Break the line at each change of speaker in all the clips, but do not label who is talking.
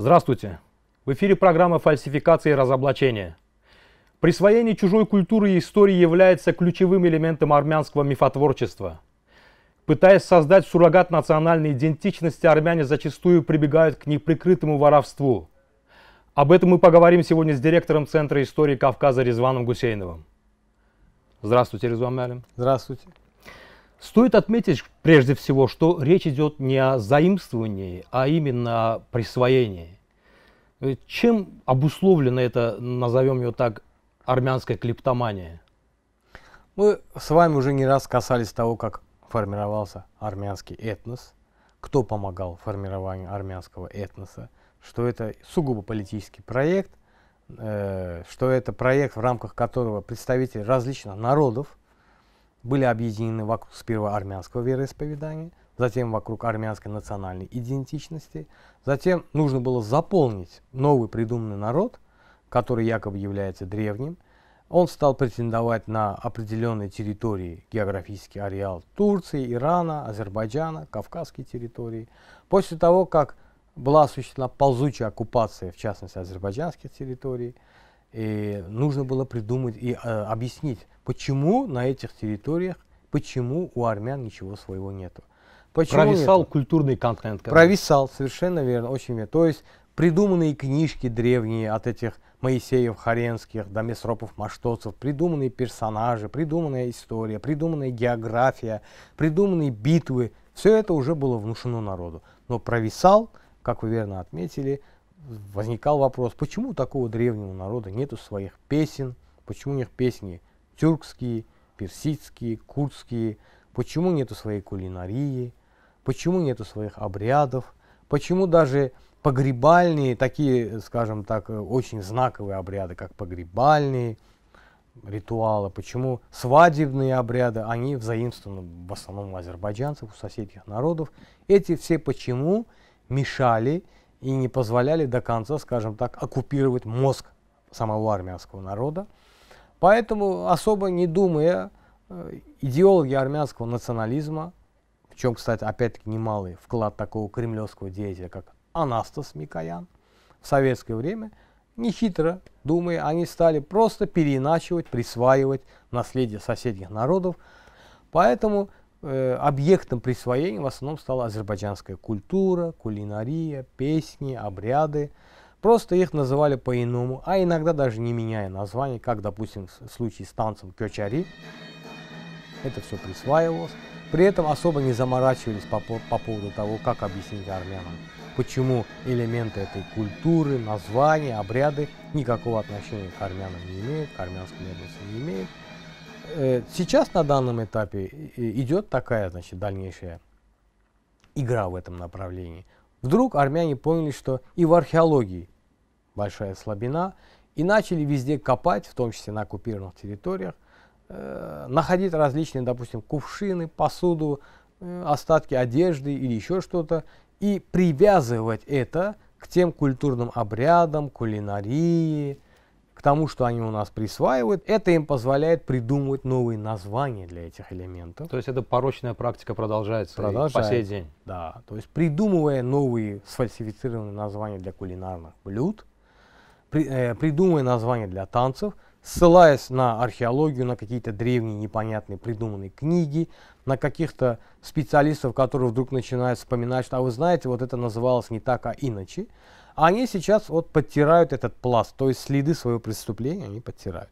Здравствуйте! В эфире программа «Фальсификация и разоблачение». Присвоение чужой культуры и истории является ключевым элементом армянского мифотворчества. Пытаясь создать суррогат национальной идентичности, армяне зачастую прибегают к неприкрытому воровству. Об этом мы поговорим сегодня с директором Центра истории Кавказа Резваном Гусейновым. Здравствуйте, Резван Мялин. Здравствуйте. Стоит отметить прежде всего, что речь идет не о заимствовании, а именно о присвоении. Э, чем обусловлена эта, назовем ее так, армянская
клептомания? Мы с вами уже не раз касались того, как формировался армянский этнос, кто помогал формированию армянского этноса, что это сугубо политический проект, э, что это проект, в рамках которого представители различных народов были объединены вокруг сперва армянского вероисповедания, затем вокруг армянской национальной идентичности. Затем нужно было заполнить новый придуманный народ, который якобы является древним. Он стал претендовать на определенные территории, географический ареал Турции, Ирана, Азербайджана, Кавказские территории. После того, как была осуществлена ползучая оккупация, в частности, азербайджанских территорий, и нужно было придумать и э, объяснить, почему на этих территориях, почему у армян ничего своего нету. Почему Провисал нет? культурный контент. Провисал, совершенно верно, очень верно. То есть придуманные книжки древние от этих Моисеев, Харенских, до Месропов, Маштоцев, придуманные персонажи, придуманная история, придуманная география, придуманные битвы. Все это уже было внушено народу. Но провисал, как вы верно отметили, возникал вопрос, почему у такого древнего народа нету своих песен, почему у них песни тюркские, персидские, курдские, почему нету своей кулинарии, почему нету своих обрядов, почему даже погребальные, такие, скажем так, очень знаковые обряды, как погребальные ритуалы, почему свадебные обряды, они взаимствованы в основном у азербайджанцев, у соседних народов. Эти все почему мешали и не позволяли до конца, скажем так, оккупировать мозг самого армянского народа. Поэтому, особо не думая, Э, идеологи армянского национализма, в чем, кстати, опять-таки немалый вклад такого кремлевского деятеля, как Анастас Микоян, в советское время, нехитро думая, они стали просто переначивать, присваивать наследие соседних народов. Поэтому э, объектом присвоения в основном стала азербайджанская культура, кулинария, песни, обряды. Просто их называли по-иному, а иногда даже не меняя название, как, допустим, в случае с танцем кёчари это все присваивалось. При этом особо не заморачивались по, по поводу того, как объяснить армянам, почему элементы этой культуры, названия, обряды никакого отношения к армянам не имеют, к армянскому этносу не имеют. Э, сейчас на данном этапе э, идет такая, значит, дальнейшая игра в этом направлении. Вдруг армяне поняли, что и в археологии большая слабина, и начали везде копать, в том числе на оккупированных территориях, Э, находить различные, допустим, кувшины, посуду, э, остатки одежды или еще что-то, и привязывать это к тем культурным обрядам, кулинарии, к тому, что они у нас присваивают, это им позволяет придумывать новые названия для этих элементов. То есть эта порочная практика продолжается, продолжается по сей день. Да, то есть придумывая новые сфальсифицированные названия для кулинарных блюд, при, э, придумывая названия для танцев – ссылаясь на археологию, на какие-то древние непонятные придуманные книги, на каких-то специалистов, которые вдруг начинают вспоминать, что, а вы знаете, вот это называлось не так, а иначе. они сейчас вот подтирают этот пласт, то есть следы своего преступления они подтирают.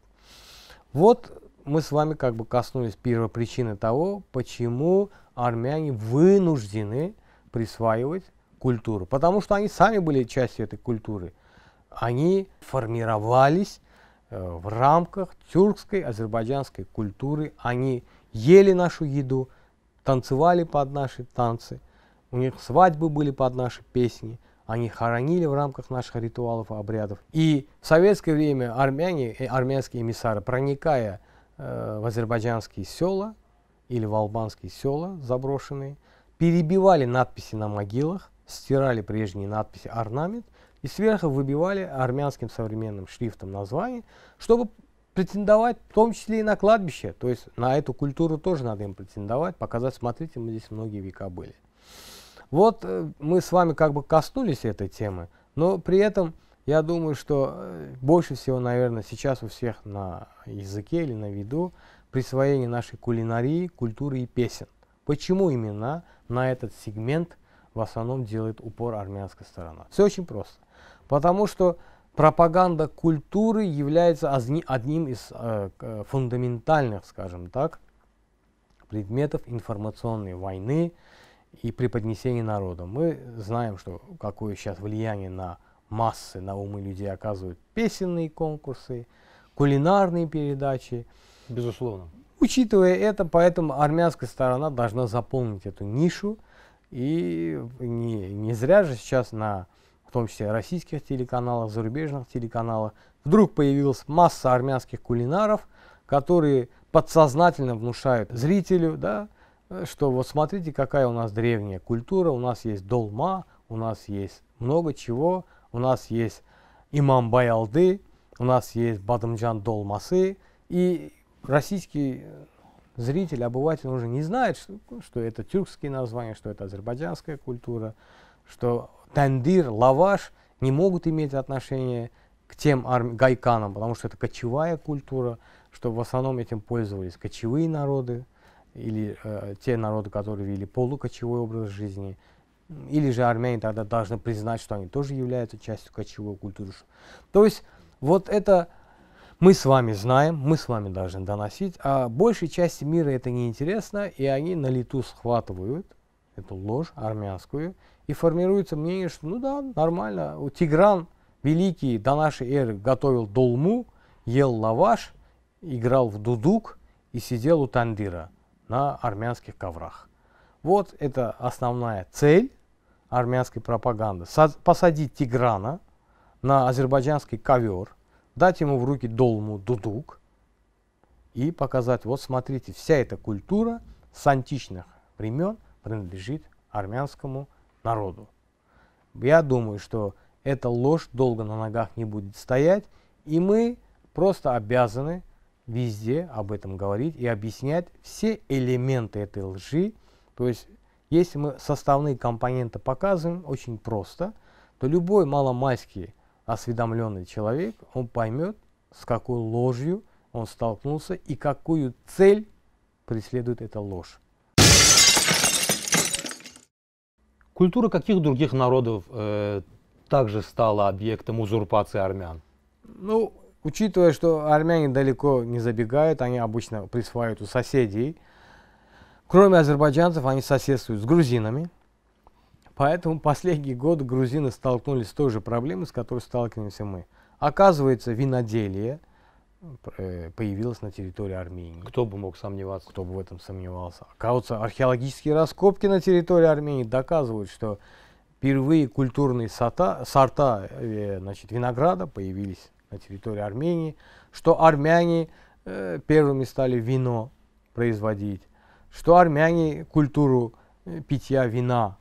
Вот мы с вами как бы коснулись первой причины того, почему армяне вынуждены присваивать культуру, потому что они сами были частью этой культуры. Они формировались Э, в рамках тюркской азербайджанской культуры. Они ели нашу еду, танцевали под наши танцы, у них свадьбы были под наши песни, они хоронили в рамках наших ритуалов и обрядов. И в советское время армяне, э, армянские эмиссары, проникая э, в азербайджанские села или в албанские села заброшенные, перебивали надписи на могилах, стирали прежние надписи, орнамент и сверху выбивали армянским современным шрифтом название, чтобы претендовать в том числе и на кладбище. То есть на эту культуру тоже надо им претендовать, показать, смотрите, мы здесь многие века были. Вот э, мы с вами как бы коснулись этой темы, но при этом я думаю, что э, больше всего, наверное, сейчас у всех на языке или на виду присвоение нашей кулинарии, культуры и песен. Почему именно на этот сегмент в основном делает упор армянская сторона? Все очень просто. Потому что пропаганда культуры является одним из э, э, фундаментальных, скажем так, предметов информационной войны и преподнесения народа. Мы знаем, что какое сейчас влияние на массы, на умы людей оказывают песенные конкурсы, кулинарные передачи. Безусловно. Учитывая это, поэтому армянская сторона должна заполнить эту нишу. И не, не зря же сейчас на в том числе российских телеканалов, зарубежных телеканалов, вдруг появилась масса армянских кулинаров, которые подсознательно внушают зрителю, да, э, что вот смотрите, какая у нас древняя культура, у нас есть долма, у нас есть много чего, у нас есть имам Баялды, у нас есть Бадамджан Долмасы, и российский э, зритель, обыватель уже не знает, что, что это тюркские названия, что это азербайджанская культура, что тандир, лаваш не могут иметь отношение к тем арми- гайканам, потому что это кочевая культура, что в основном этим пользовались кочевые народы или э, те народы, которые вели полукочевой образ жизни, или же армяне тогда должны признать, что они тоже являются частью кочевой культуры. То есть вот это мы с вами знаем, мы с вами должны доносить, а большей части мира это неинтересно, и они на лету схватывают эту ложь армянскую, и формируется мнение, что ну да, нормально, у Тигран великий до нашей эры готовил долму, ел лаваш, играл в дудук и сидел у тандира на армянских коврах. Вот это основная цель армянской пропаганды. Посадить Тиграна на азербайджанский ковер, дать ему в руки долму дудук и показать, вот смотрите, вся эта культура с античных времен принадлежит армянскому народу. Я думаю, что эта ложь долго на ногах не будет стоять, и мы просто обязаны везде об этом говорить и объяснять все элементы этой лжи. То есть, если мы составные компоненты показываем очень просто, то любой маломайский осведомленный человек, он поймет, с какой ложью он
столкнулся и какую цель преследует эта ложь. Культура каких других народов э, также стала объектом узурпации армян?
Ну, учитывая, что армяне далеко не забегают, они обычно присваивают у соседей. Кроме азербайджанцев, они соседствуют с грузинами. Поэтому последний год грузины столкнулись с той же проблемой, с которой сталкиваемся мы. Оказывается, виноделие Э, появилась на территории Армении. Кто бы мог сомневаться? Кто бы в этом сомневался? Оказывается, археологические раскопки на территории Армении доказывают, что впервые культурные сорта, сорта э, значит, винограда появились на территории Армении, что армяне э, первыми стали вино производить, что армяне культуру э, питья вина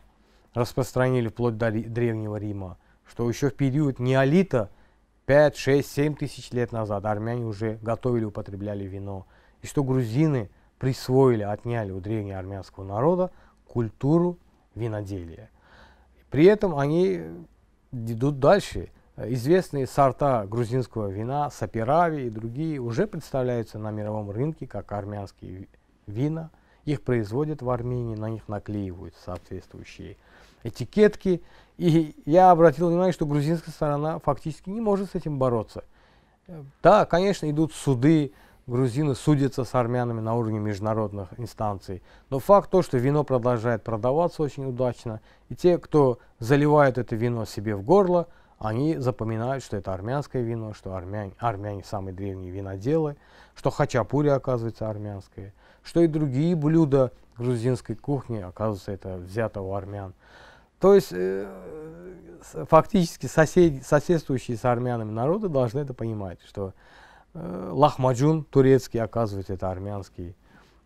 распространили вплоть до Древнего Рима, что еще в период неолита – 5, 6, 7 тысяч лет назад армяне уже готовили, употребляли вино. И что грузины присвоили, отняли у древнего армянского народа культуру виноделия. При этом они идут дальше. Известные сорта грузинского вина, сапирави и другие, уже представляются на мировом рынке как армянские вина. Их производят в Армении, на них наклеивают соответствующие этикетки. И я обратил внимание, что грузинская сторона фактически не может с этим бороться. Да, конечно, идут суды, грузины судятся с армянами на уровне международных инстанций. Но факт то, что вино продолжает продаваться очень удачно, и те, кто заливает это вино себе в горло, они запоминают, что это армянское вино, что армяне, армяне самые древние виноделы, что хачапури оказывается армянское – что и другие блюда грузинской кухни, оказывается, это взято у армян. То есть э, фактически соседи, соседствующие с армянами народы должны это понимать, что э, лахмаджун турецкий, оказывается, это армянский,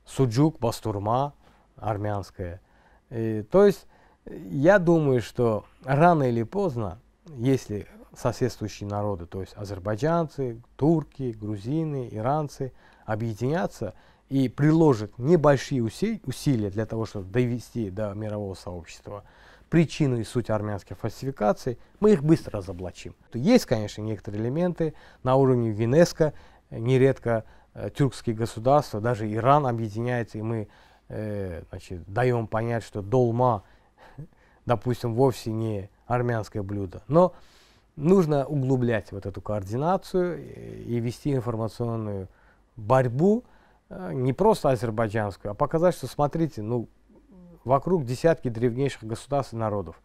суджук, бастурма армянская. И, то есть я думаю, что рано или поздно, если соседствующие народы, то есть азербайджанцы, турки, грузины, иранцы, объединятся и приложит небольшие усилия для того, чтобы довести до мирового сообщества причину и суть армянской фальсификации, мы их быстро разоблачим. Есть, конечно, некоторые элементы на уровне ЮНЕСКО, э, нередко э, тюркские государства, даже Иран объединяется, и мы э, значит, даем понять, что долма, допустим, вовсе не армянское блюдо. Но нужно углублять вот эту координацию э, и вести информационную борьбу, Э, не просто азербайджанскую, а показать, что смотрите, ну, вокруг десятки древнейших государств и народов.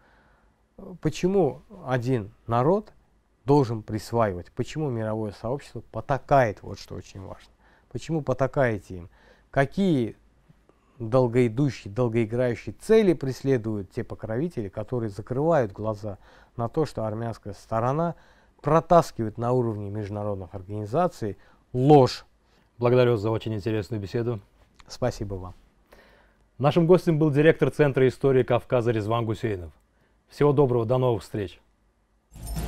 Почему один народ должен присваивать? Почему мировое сообщество потакает? Вот что очень важно. Почему потакаете им? Какие долгоидущие, долгоиграющие цели преследуют те покровители, которые закрывают глаза на то, что армянская сторона протаскивает на уровне международных организаций ложь
Благодарю за очень интересную беседу. Спасибо вам. Нашим гостем был директор Центра истории Кавказа Резван Гусейнов. Всего доброго, до новых встреч. thank you